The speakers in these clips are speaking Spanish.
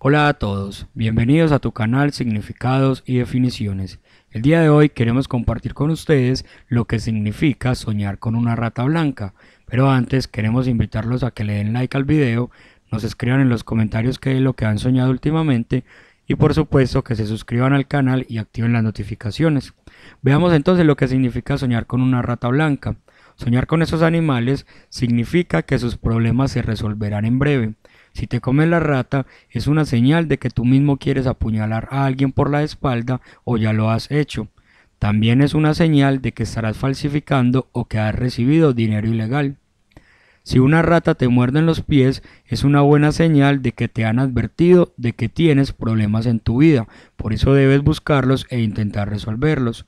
Hola a todos, bienvenidos a tu canal Significados y Definiciones. El día de hoy queremos compartir con ustedes lo que significa soñar con una rata blanca, pero antes queremos invitarlos a que le den like al video, nos escriban en los comentarios qué es lo que han soñado últimamente y por supuesto que se suscriban al canal y activen las notificaciones. Veamos entonces lo que significa soñar con una rata blanca. Soñar con esos animales significa que sus problemas se resolverán en breve si te come la rata, es una señal de que tú mismo quieres apuñalar a alguien por la espalda o ya lo has hecho. También es una señal de que estarás falsificando o que has recibido dinero ilegal. Si una rata te muerde en los pies, es una buena señal de que te han advertido de que tienes problemas en tu vida, por eso debes buscarlos e intentar resolverlos.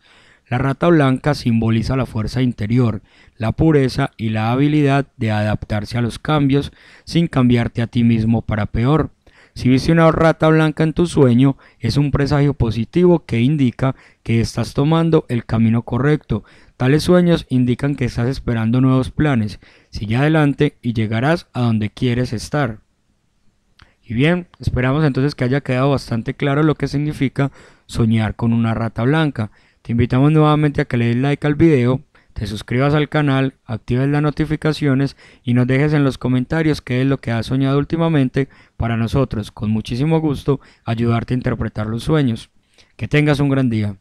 La rata blanca simboliza la fuerza interior, la pureza y la habilidad de adaptarse a los cambios sin cambiarte a ti mismo para peor. Si viste una rata blanca en tu sueño, es un presagio positivo que indica que estás tomando el camino correcto. Tales sueños indican que estás esperando nuevos planes. Sigue adelante y llegarás a donde quieres estar. Y bien, esperamos entonces que haya quedado bastante claro lo que significa soñar con una rata blanca. Te invitamos nuevamente a que le des like al video, te suscribas al canal, actives las notificaciones y nos dejes en los comentarios qué es lo que has soñado últimamente para nosotros, con muchísimo gusto, ayudarte a interpretar los sueños. Que tengas un gran día.